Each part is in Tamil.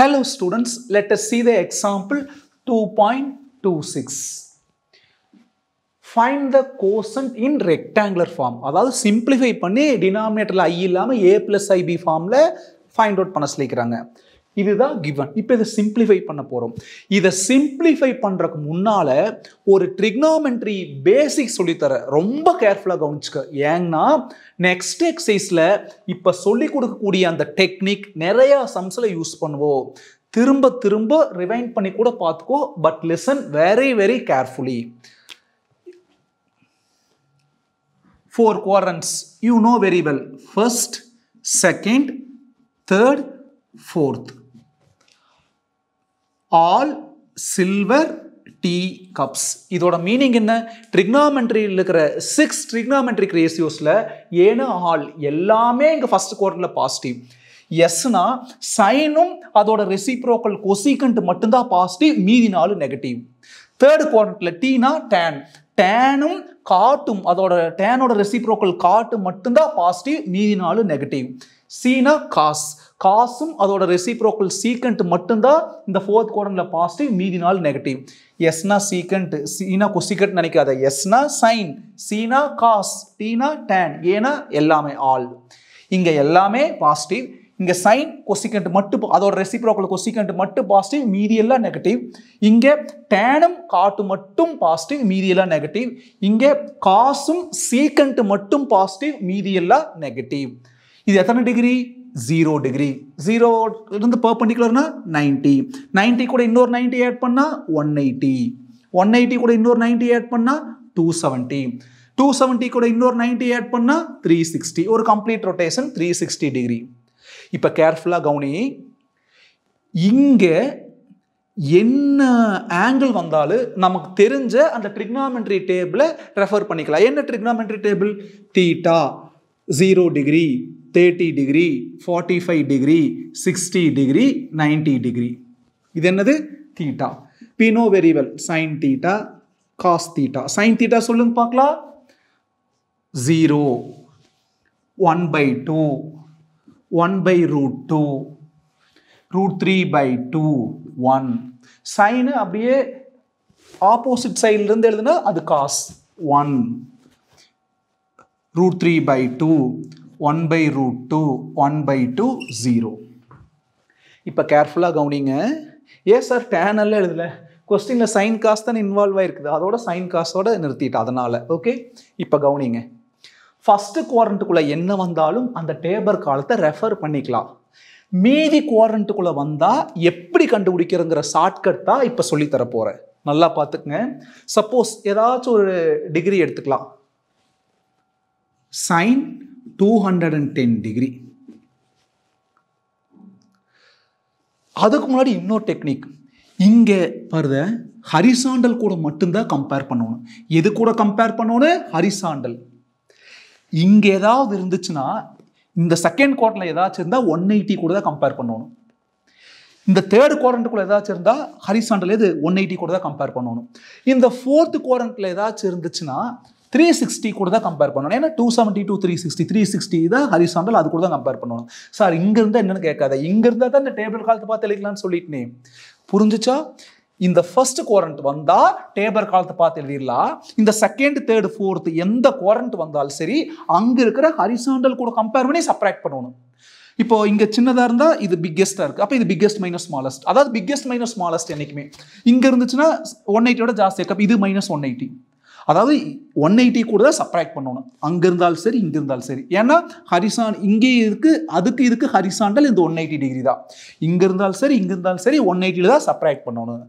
Hello students, let us see the example 2.26. Find the quotient in rectangular form. அதாவது simplify பண்ணி denominatorல i இல்லாம a plus ib formல find out பண்ண இதுதான் கிவன் இப்போ இதை சிம்பிளிஃபை பண்ண போகிறோம் இதை சிம்பிளிஃபை பண்ணுறதுக்கு முன்னால் ஒரு ட்ரிக்னாமெண்ட்ரி பேசிக் சொல்லித்தர ரொம்ப கேர்ஃபுல்லாக கவனிச்சுக்க ஏங்கன்னா நெக்ஸ்ட் எக்ஸசைஸில் இப்போ சொல்லி கொடுக்கக்கூடிய அந்த டெக்னிக் நிறையா சம்ஸில் யூஸ் பண்ணுவோம் திரும்ப திரும்ப ரிவைண்ட் பண்ணி கூட பார்த்துக்கோ but listen very very carefully four quadrants you know very well first second third fourth all silver tea cups இதோட மீனிங் என்ன ட்ரிக்னாமெண்ட்ரியில் இருக்கிற சிக்ஸ் ட்ரிக்னாமெண்ட்ரிக் ரேசியோஸில் ஏன ஆல் எல்லாமே இங்கே ஃபஸ்ட் குவார்டரில் பாசிட்டிவ் எஸ்னா சைனும் அதோட ரெசிப்ரோக்கல் கொசிகண்ட் மட்டும்தான் பாசிட்டிவ் மீதி நாலு நெகட்டிவ் தேர்ட் குவார்டரில் டீனா டேன் டேனும் காட்டும் அதோட டேனோட ரெசிப்ரோக்கல் காட்டு மட்டும்தான் பாசிட்டிவ் மீதி நாலு நெகட்டிவ் சீனா காஸ் காசும் அதோட ரெசிப்ரோக்கல் சீக்கண்ட் மட்டும்தான் இந்த ஃபோர்த் குவார்டனில் பாசிட்டிவ் மீதி நாள் நெகட்டிவ் எஸ்னா சீக்கண்ட் சீனா கொசிக்கட் நினைக்காத எஸ்னா சைன் சீனா காஸ் டீனா டேன் ஏனா எல்லாமே ஆல் இங்கே எல்லாமே பாசிட்டிவ் இங்கே சைன் கொசிக்கண்ட் மட்டும் அதோட ரெசிப்ரோக்கல் கொசிக்கண்ட் மட்டும் பாசிட்டிவ் மீதியெல்லாம் நெகட்டிவ் இங்கே டேனும் காட்டு மட்டும் பாசிட்டிவ் மீதியெல்லாம் நெகட்டிவ் இங்கே காசும் சீக்கண்ட் மட்டும் பாசிட்டிவ் மீதியெல்லாம் நெகட்டிவ் இது எத்தனை டிகிரி ஜீரோ டிகிரி ஜீரோ இருந்து பர்பண்டிகுலர்னா நைன்ட்டி நைன்ட்டி கூட இன்னொரு நைன்ட்டி ஆட் பண்ணால் ஒன் எயிட்டி ஒன் எயிட்டி கூட இன்னொரு நைன்ட்டி ஆட் பண்ணால் டூ செவன்ட்டி டூ செவன்ட்டி கூட இன்னொரு நைன்ட்டி ஆட் பண்ணால் த்ரீ சிக்ஸ்டி ஒரு complete rotation three sixty degree இப்போ கேர்ஃபுல்லாக கவனி இங்கே என்ன ஆங்கிள் வந்தாலும் நமக்கு தெரிஞ்ச அந்த ட்ரிக்னாமெண்ட்ரி டேபிளை ரெஃபர் பண்ணிக்கலாம் என்ன trigonometry table theta zero degree thirty degree forty five degree sixty degree ninety degree இது என்னது தீட்டா பி know very well sine theta cos theta sine theta சொல்லுங்க பார்க்கலாம் zero one by two one by root two root three by two one sine அப்படியே ஆப்போசிட் சைட்லேருந்து எழுதுனா அது cos one root three by two one by root two one by two zero இப்போ கேர்ஃபுல்லாக கவனிங்க ஏ சார் டேன் எல்லாம் எழுதல கொஸ்டினில் சைன் காசு தானே இன்வால்வ் ஆகிருக்குது அதோட சைன் காஸோட நிறுத்திட்டு அதனால் ஓகே இப்போ கவனிங்க ஃபஸ்ட்டு குவாரண்ட்டுக்குள்ளே என்ன வந்தாலும் அந்த டேபர் காலத்தை ரெஃபர் பண்ணிக்கலாம் மீதி குவாரண்ட்டுக்குள்ளே வந்தால் எப்படி கண்டுபிடிக்கிறங்கிற ஷார்ட்கட் தான் இப்போ சொல்லித்தர போகிறேன் நல்லா பார்த்துக்குங்க சப்போஸ் ஏதாச்சும் ஒரு டிகிரி எடுத்துக்கலாம் சைன் டென் டிகிரி அதுக்கு முன்னாடி இன்னொரு டெக்னிக் இங்கே பாருத ஹரிசாண்டல் கூட மட்டும்தான் கம்பேர் பண்ணணும் எது கூட கம்பேர் பண்ணணும் ஹரிசாண்டல் இங்கே ஏதாவது இருந்துச்சுன்னா இந்த செகண்ட் குவார்டரில் ஏதாச்சும் இருந்தால் ஒன் எயிட்டி கூட தான் கம்பேர் பண்ணணும் இந்த தேர்ட் குவாரண்ட்டுக்குள்ள ஏதாச்சும் இருந்தால் ஹரிசாண்டல் எது ஒன் எயிட்டி கூட தான் கம்பேர் பண்ணணும் இந்த ஃபோர்த் குவாரண்ட்டில் ஏதாச்சும் இருந்துச்சுன்னா த்ரீ சிக்ஸ்டி கூட தான் கம்பேர் பண்ணணும் ஏன்னா two seventy two three sixty three sixty தான் ஹரிசாண்டல் அது கூட தான் கம்பேர் பண்ணணும் சார் இங்கே இருந்தால் என்னென்னு கேட்காத இங்கே இருந்தால் தான் இந்த டேபிள் காலத்தை பார்த்து எழுதிக்கலாம்னு சொல்லிட்டு புரிஞ்சுச்சா இந்த ஃபர்ஸ்ட் குவாரண்ட் வந்தால் டேபிள் காலத்தை பார்த்து எழுதிடலாம் இந்த செகண்ட் தேர்டு ஃபோர்த்து எந்த குவாரண்ட் வந்தாலும் சரி அங்கே இருக்கிற ஹரிசாண்டல் கூட கம்பேர் பண்ணி சப்ராக்ட் பண்ணணும் இப்போ இங்கே சின்னதாக இருந்தால் இது பிக்கெஸ்ட்டாக இருக்குது அப்போ இது பிக்கெஸ்ட் மைனஸ் ஸ்மாலஸ்ட் அதாவது பிக்கெஸ்ட் மைனஸ் ஸ்மாலஸ்ட் என்றைக்குமே இங்கே இருந்துச்சுன்னா ஒன் எயிட்டியோட ஜாஸ்தி இருக்கு இது மைனஸ் ஒன் எயிட்டி அதாவது ஒன் எயிட்டி கூட தான் சப்ராக்ட் பண்ணணும் அங்கே இருந்தாலும் சரி இங்கே இருந்தாலும் சரி ஏன்னா ஹரிசான் இங்கே இருக்கு அதுக்கு இதுக்கு ஹரிசாண்டல் இந்த ஒன் எயிட்டி டிகிரி தான் இங்கே இருந்தாலும் சரி இங்கே இருந்தாலும் சரி ஒன் எயிட்டியில் தான் சப்ராக்ட் பண்ணணும்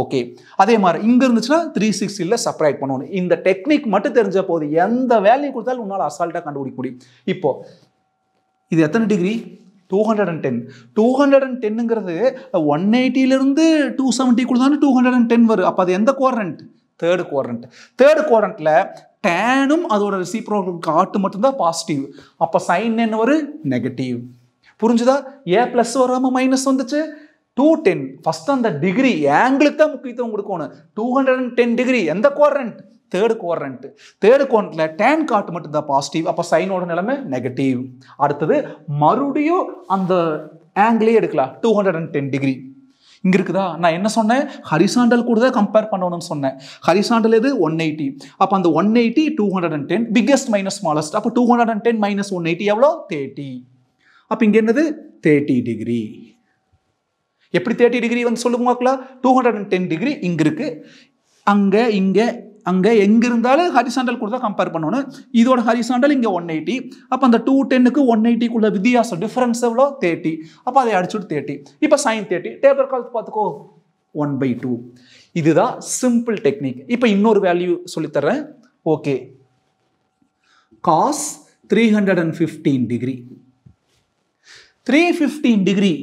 ஓகே அதே மாதிரி இங்கே இருந்துச்சுன்னா த்ரீ சிக்ஸ்டியில் சப்ராக்ட் பண்ணணும் இந்த டெக்னிக் மட்டும் தெரிஞ்ச போது எந்த வேல்யூ கொடுத்தாலும் உன்னால் அசால்ட்டாக கண்டுபிடிக்க முடியும் இப்போ இது எத்தனை degree two hundred and ten two hundred and டென்னுங்கிறது ஒன் எயிட்டியிலேருந்து டூ கூட தானே டூ ஹண்ட்ரட் அண்ட் டென் வரும் அப்போ அது எந்த குவாரண்ட் தேர்டு குவாரண்ட் தேர்டு குவாரண்ட்டில் டேனும் அதோட ரிசிப்ரோக்கல் காட்டு மட்டும்தான் பாசிட்டிவ் அப்போ சைன் என்ன ஒரு நெகட்டிவ் புரிஞ்சுதா ஏ ப்ளஸ் வராமல் மைனஸ் வந்துச்சு டூ டென் ஃபஸ்ட் அந்த டிகிரி ஆங்கிளுக்கு தான் முக்கியத்துவம் கொடுக்கணும் two hundred and ten degree எந்த குவாரண்ட் தேர்டு குவாரண்ட் தேர்டு குவாரண்ட்டில் டேன் காட்டு மட்டும்தான் பாசிட்டிவ் அப்போ சைனோட நிலைமை நெகட்டிவ் அடுத்தது மறுபடியும் அந்த ஆங்கிளே எடுக்கலாம் two hundred and ten degree இங்கே இருக்குதா நான் என்ன சொன்னேன் ஹரிசாண்டல் கூட தான் கம்பேர் பண்ணணும்னு சொன்னேன் ஹரிசாண்டல் எது ஒன் எயிட்டி அப்போ அந்த one eighty two hundred and ten biggest minus smallest அப்போ two hundred and ten minus one eighty எவ்வளோ தேர்ட்டி அப்போ இங்கே என்னது தேர்ட்டி டிகிரி எப்படி தேர்ட்டி டிகிரி வந்து சொல்லுங்க பார்க்கலாம் two hundred and ten degree இங்கே இருக்குது அங்கே இங்கே அங்கே எங்கே இருந்தாலும் ஹரிசாண்டல் கொடுத்தா கம்பேர் பண்ணணும் இதோட ஹரிசாண்டல் இங்கே ஒன் எயிட்டி அப்போ அந்த டூ டென்னுக்கு ஒன் எயிட்டிக்குள்ள வித்தியாசம் டிஃப்ரென்ஸ் எவ்வளோ தேர்ட்டி அப்போ அதை அடிச்சுட்டு தேர்ட்டி இப்போ சைன் தேர்ட்டி டேபிள் கால் பார்த்துக்கோ ஒன் பை டூ இதுதான் சிம்பிள் டெக்னிக் இப்போ இன்னொரு வேல்யூ சொல்லித்தரேன் okay cos three hundred and fifteen degree three fifteen degree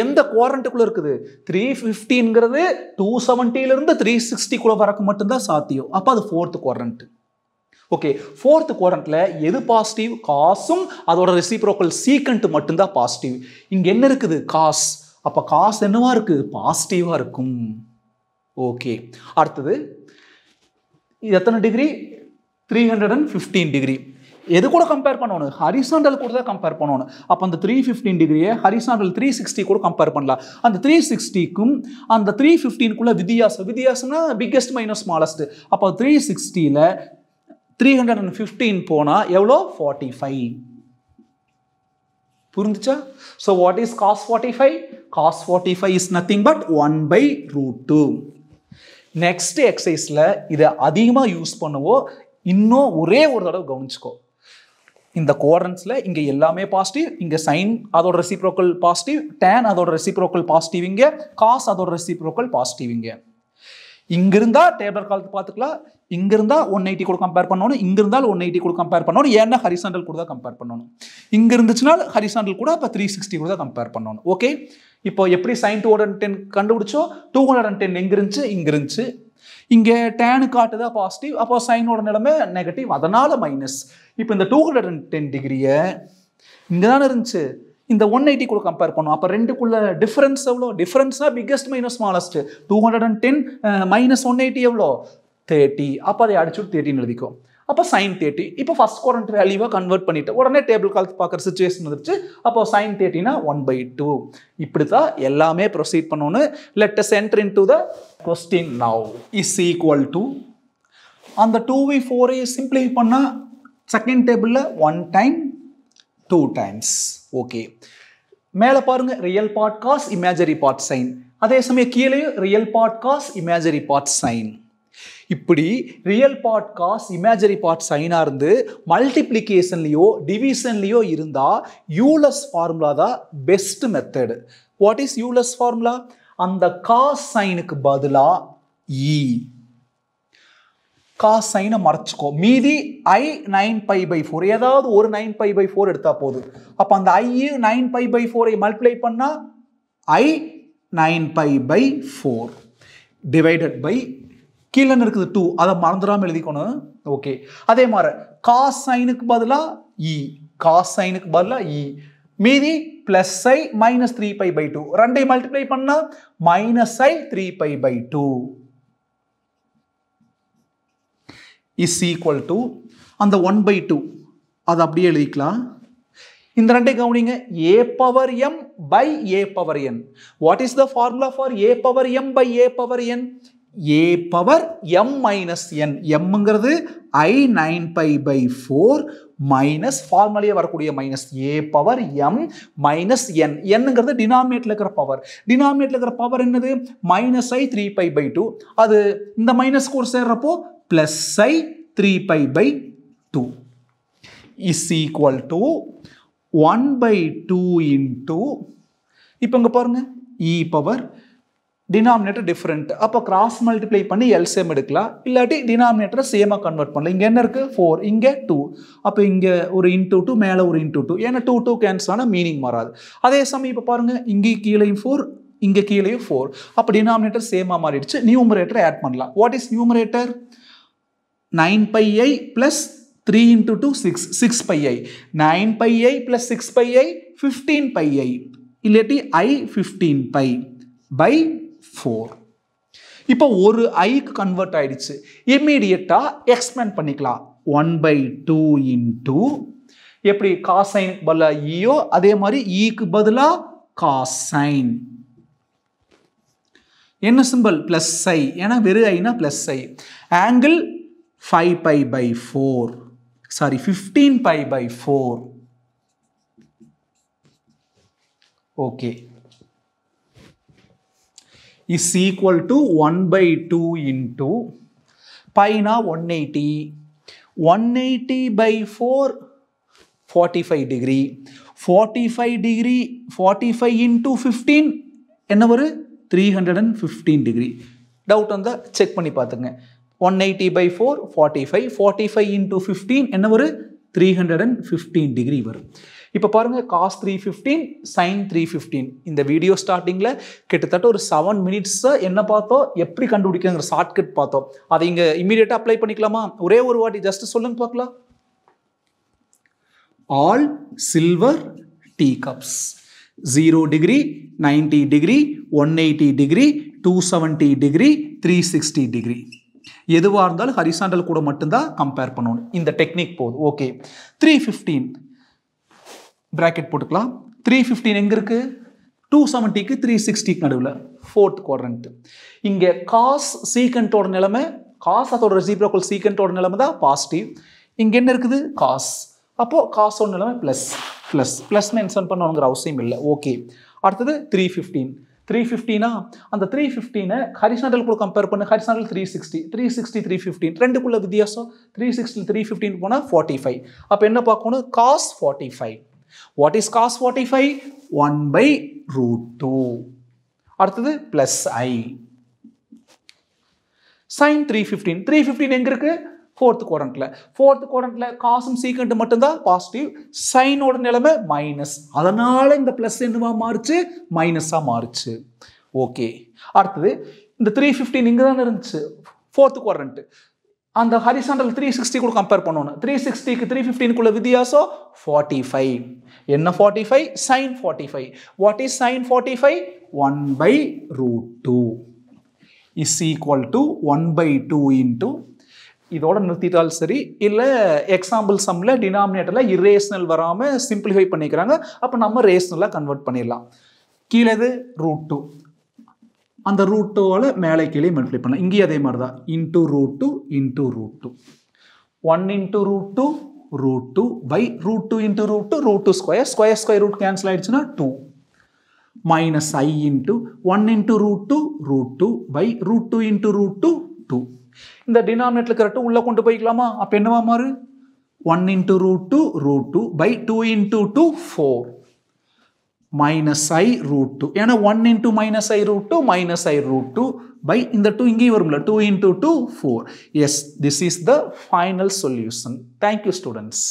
எந்த குவாரண்ட்டுக்குள்ளே இருக்குது த்ரீ ஃபிஃப்டிங்கிறது டூ செவன்ட்டியிலிருந்து த்ரீ சிக்ஸ்டிக்குள்ளே வரக்கு மட்டும்தான் சாத்தியம் அப்போ அது ஃபோர்த்து குவாரண்ட்டு ஓகே ஃபோர்த் குவாரண்ட்டில் எது பாசிட்டிவ் காசும் அதோட ரெசிப்ரோக்கல் சீக்கண்ட் மட்டும்தான் பாசிட்டிவ் இங்கே என்ன இருக்குது காஸ் அப்போ காசு என்னவா இருக்குது பாசிட்டிவாக இருக்கும் ஓகே அடுத்தது இது எத்தனை degree three hundred and fifteen degree எது கூட கம்பேர் பண்ணணும் ஹரிசாண்டல் கூட தான் கம்பேர் பண்ணணும் அப்போ அந்த த்ரீ ஃபிஃப்டீன் டிகிரியை ஹரிசாண்டல் த்ரீ சிக்ஸ்டி கூட கம்பேர் பண்ணலாம் அந்த த்ரீ சிக்ஸ்டிக்கும் அந்த த்ரீ ஃபிஃப்டீனுக்குள்ள வித்தியாசம் வித்தியாசம்னா பிக்கெஸ்ட் மைனஸ் ஸ்மாலஸ்ட் அப்போ த்ரீ சிக்ஸ்டியில் த்ரீ ஹண்ட்ரட் அண்ட் ஃபிஃப்டீன் போனால் எவ்வளோ ஃபார்ட்டி ஃபைவ் புரிஞ்சுச்சா so what is cos forty five cos forty five is nothing but one by root two next எக்ஸசைஸில் இதை அதிகமாக யூஸ் பண்ணுவோம் இன்னும் ஒரே ஒரு தடவை கவனிச்சுக்கோ இந்த குவாட்ரன்ஸில் இங்கே எல்லாமே பாசிட்டிவ் இங்கே சைன் அதோட ரெசிப்ரோக்கல் பாசிட்டிவ் டேன் அதோட ரெசிப்ரோக்கல் பாசிட்டிவ் இங்கே காஸ் அதோட ரெசிப்ரோக்கல் பாசிட்டிவ் இங்கே இங்கிருந்தா டேபர் காலத்து பார்த்துக்கலாம் இங்கிருந்தா ஒன் எயிட்டி கூட கம்பேர் பண்ணணும் இங்கிருந்தால் ஒன் எயிட்டி கூட கம்பேர் பண்ணணும் ஏன்னா ஹரிசாண்டல் கூட தான் கம்பேர் பண்ணணும் இங்கே இருந்துச்சுன்னா ஹரிசாண்டல் கூட இப்போ த்ரீ சிக்ஸ்டி கூட தான் கம்பேர் பண்ணணும் ஓகே இப்போ எப்படி sine two hundred and ten கண்டுபிடிச்சோ டூ ஹண்ட்ரட் அண்ட் டென் எங்கே இருந்துச்சு இங்கே இருந்துச்சு இங்கே டேனு காட்டுதா பாசிட்டிவ் அப்போ சைனோட நிலைமை நெகட்டிவ் அதனால் மைனஸ் இப்போ இந்த டூ ஹண்ட்ரட் அண்ட் டென் டிகிரியை இங்கே தானே இருந்துச்சு இந்த ஒன் எயிட்டி கூட கம்பேர் பண்ணோம் அப்போ ரெண்டுக்குள்ள டிஃப்ரென்ஸ் எவ்வளோ டிஃப்ரென்ஸ்னா biggest minus smallest two hundred and ten minus one eighty எவ்வளோ தேர்ட்டி அப்போ அதை அடிச்சுட்டு தேர்ட்டின்னு எழுதிக்கும் அப்போ சைன் தேர்ட்டி இப்போ ஃபஸ்ட் குவாரண்ட் வேல்யூவாக கன்வெர்ட் பண்ணிட்டு உடனே டேபிள் கால்த்து பார்க்குற சுச்சுவேஷன் வந்துருச்சு அப்போ சைன் தேர்ட்டினா ஒன் பை டூ இப்படி தான் எல்லாமே ப்ரொசீட் பண்ணோன்னு let us enter into the question now is equal to அந்த டூ வி ஃபோரை சிம்பிளை பண்ணால் செகண்ட் டேபிளில் one time two times okay மேலே பாருங்கள் real part cos imaginary part sine அதே சமயம் கீழே real part cos imaginary part sine இப்படி real part cos imaginary part சைனாக இருந்து மல்டிப்ளிகேஷன்லேயோ டிவிஷன்லேயோ இருந்தால் யூலஸ் ஃபார்முலா தான் best method what is Euler's formula அந்த காஸ் சைனுக்கு பதிலாக இ e. காஸ் சைனை மறைச்சிக்கோ மீதி i nine pi by four ஏதாவது ஒரு நைன் பை பை ஃபோர் எடுத்தால் போதும் அப்போ அந்த ஐ நைன் பை பை ஃபோரை மல்டிப்ளை பண்ணால் i nine pi by four divided by கீழே இருக்குது டூ அதை மறந்துடாமல் எழுதிக்கணும் ஓகே அதே மாதிரி காஸ் சைனுக்கு பதிலாக இ e. காஸ் சைனுக்கு பதிலாக இ e. மீதி plus i minus three pi by two ரெண்டை மல்டிப்ளை பண்ணால் minus i three pi by two is equal to அந்த ஒன் பை டூ அதை அப்படியே எழுதிக்கலாம் இந்த ரெண்டை கவனிங்க a power m by a power n what is the formula for a power m by a power n a power m minus n எம்ங்கிறது i nine pi by four minus ஃபார்மலியே வரக்கூடிய மைனஸ் ஏ பவர் எம் மைனஸ் என் என்னங்கிறது டினாமினேட்டில் இருக்கிற பவர் டினாமினேட்டில் இருக்கிற பவர் என்னது minus i three pi by two அது இந்த மைனஸ் கூட சேர்றப்போ plus i three pi by two is equal to one by two into இப்போ இங்கே பாருங்கள் இ பவர் டினாமினேட்டர் டிஃப்ரெண்ட் அப்போ கிராஸ் மல்டிப்ளை பண்ணி எல்சேம் எடுக்கலாம் இல்லாட்டி டினாமினேட்டரை சேமாக கன்வெர்ட் பண்ணலாம் இங்கே என்ன இருக்குது ஃபோர் இங்கே டூ அப்போ இங்கே ஒரு இன்டூ டூ மேலே ஒரு இன்டூ டூ ஏன்னா டூ டூ கேன்ஸ் ஆனால் மீனிங் மாறாது அதே சமயம் இப்போ பாருங்கள் இங்கே கீழேயும் ஃபோர் இங்கே கீழேயும் ஃபோர் அப்போ டினாமினேட்டர் சேமாக மாறிடுச்சு நியூமரேட்டரை ஆட் பண்ணலாம் what is numerator nine pi i plus three into two six six pi i nine pi i plus six pi i fifteen pi i இல்லாட்டி i fifteen pi by four இப்போ ஒரு ஐக்கு கன்வெர்ட் ஆயிடுச்சு இம்மிடியட்டாக எக்ஸ்பேண்ட் பண்ணிக்கலாம் one by two into எப்படி காசைன் பல ஈயோ e அதே மாதிரி ஈக்கு e பதிலாக காசைன் என்ன சிம்பிள் ப்ளஸ் ஐ ஏன்னா வெறு ஐனா plus i angle five pi by four sorry fifteen pi by four okay is equal to one by two into பைனா one eighty one eighty by four forty five degree forty five degree forty five into fifteen என்ன ஒரு three hundred and fifteen degree doubt வந்தால் செக் பண்ணி பார்த்துங்க one eighty by four forty five forty five into fifteen என்ன ஒரு three hundred and fifteen degree வரும் இப்போ பாருங்கள் cos three fifteen sine three fifteen இந்த வீடியோ ஸ்டார்டிங்கில் கிட்டத்தட்ட ஒரு செவன் மினிட்ஸை என்ன பார்த்தோம் எப்படி கண்டுபிடிக்கிறங்கிற ஷார்ட்கட் பார்த்தோம் அதை இங்கே இமீடியட்டாக அப்ளை பண்ணிக்கலாமா ஒரே ஒரு வாட்டி ஜஸ்ட் சொல்லுங்க பார்க்கலாம் all silver tea cups zero degree ninety degree one eighty degree two seventy degree three sixty degree எதுவாக இருந்தாலும் ஹரிசாண்டல் கூட மட்டும்தான் கம்பேர் பண்ணணும் இந்த டெக்னிக் போதும் ஓகே த்ரீ ஃபிஃப்டீன் ப்ராக்கெட் போட்டுக்கலாம் த்ரீ ஃபிஃப்டீன் எங்கே இருக்குது டூ செவன்ட்டிக்கு த்ரீ சிக்ஸ்டிக்கு நடுவில் ஃபோர்த் குவாட்ரண்ட் இங்கே காஸ் சீக்கண்டோட நிலைமை காஸ் அதோட ரெசிப்ரோக்கல் சீக்கண்டோட நிலைமை தான் பாசிட்டிவ் இங்கே என்ன இருக்குது காஸ் அப்போது காஸோட நிலைமை ப்ளஸ் ப்ளஸ் ப்ளஸ் மென்ஷன் பண்ணணுங்கிற அவசியம் இல்லை ஓகே அடுத்தது த்ரீ ஃபிஃப்டீன் த்ரீ ஃபிஃப்டினா அந்த த்ரீ ஃபிஃப்டினை ஹரிசாண்டல் கூட கம்பேர் பண்ணு horizontal three sixty three sixty three fifteen ரெண்டுக்குள்ள வித்தியாசம் த்ரீ சிக்ஸ்டி த்ரீ ஃபிஃப்டின் போனால் ஃபார்ட்டி ஃபைவ் அப்போ என்ன பார்க்கணும் cos forty five what is cos forty five one by root two அடுத்தது plus i sine three fifteen three fifteen எங்கே இருக்குது ஃபோர்த் குவாரண்ட்டில் ஃபோர்த்து குவாரண்ட்டில் காசும் சீக்கண்ட் மட்டும்தான் பாசிட்டிவ் சைனோட நிலைமை மைனஸ் அதனால் இந்த ப்ளஸ் என்னவா மாறுச்சு மைனஸாக மாறுச்சு ஓகே அடுத்தது இந்த த்ரீ ஃபிஃப்டீன் இங்கே தானே இருந்துச்சு ஃபோர்த்து குவாரண்ட்டு அந்த ஹரிசாண்டல் த்ரீ சிக்ஸ்டி கூட கம்பேர் பண்ணணும் த்ரீ சிக்ஸ்டிக்கு த்ரீ ஃபிஃப்டீனுக்குள்ள வித்தியாசம் ஃபார்ட்டி ஃபைவ் என்ன forty five sine forty five what is sine forty five one by root two is equal to one by two two இதோட நிறுத்திட்டாலும் சரி இல்லை எக்ஸாம்பிள் சம்மில் டினாமினேட்டரில் இரேஷனல் வராமல் சிம்பிளிஃபை பண்ணிக்கிறாங்க அப்போ நம்ம ரேஷனலாக கன்வெர்ட் பண்ணிடலாம் கீழே இது ரூட் டூ அந்த ரூட் டூவால் மேலே கீழே மல்டிப்ளை பண்ணலாம் இங்கேயும் அதே மாதிரி தான் into root two into root 2. 1 into root 2, root 2 by root 2 into root 2, root 2 square, square square root cancel ஆயிடுச்சுனா 2 minus i into 1 into root 2, root 2 by root 2 into root 2, 2. இந்த denominator இருக்கிற 2 உள்ள கொண்டு போய்க்கலாமா அப்போ என்னவா மாறு 1 into root 2, root 2 by 2 into 2, 4. Minus i root two ஏன்னா one into minus i root two minus i root two by இந்த டூ இங்கேயும் வரும்ல two into two four yes this is the final solution thank you students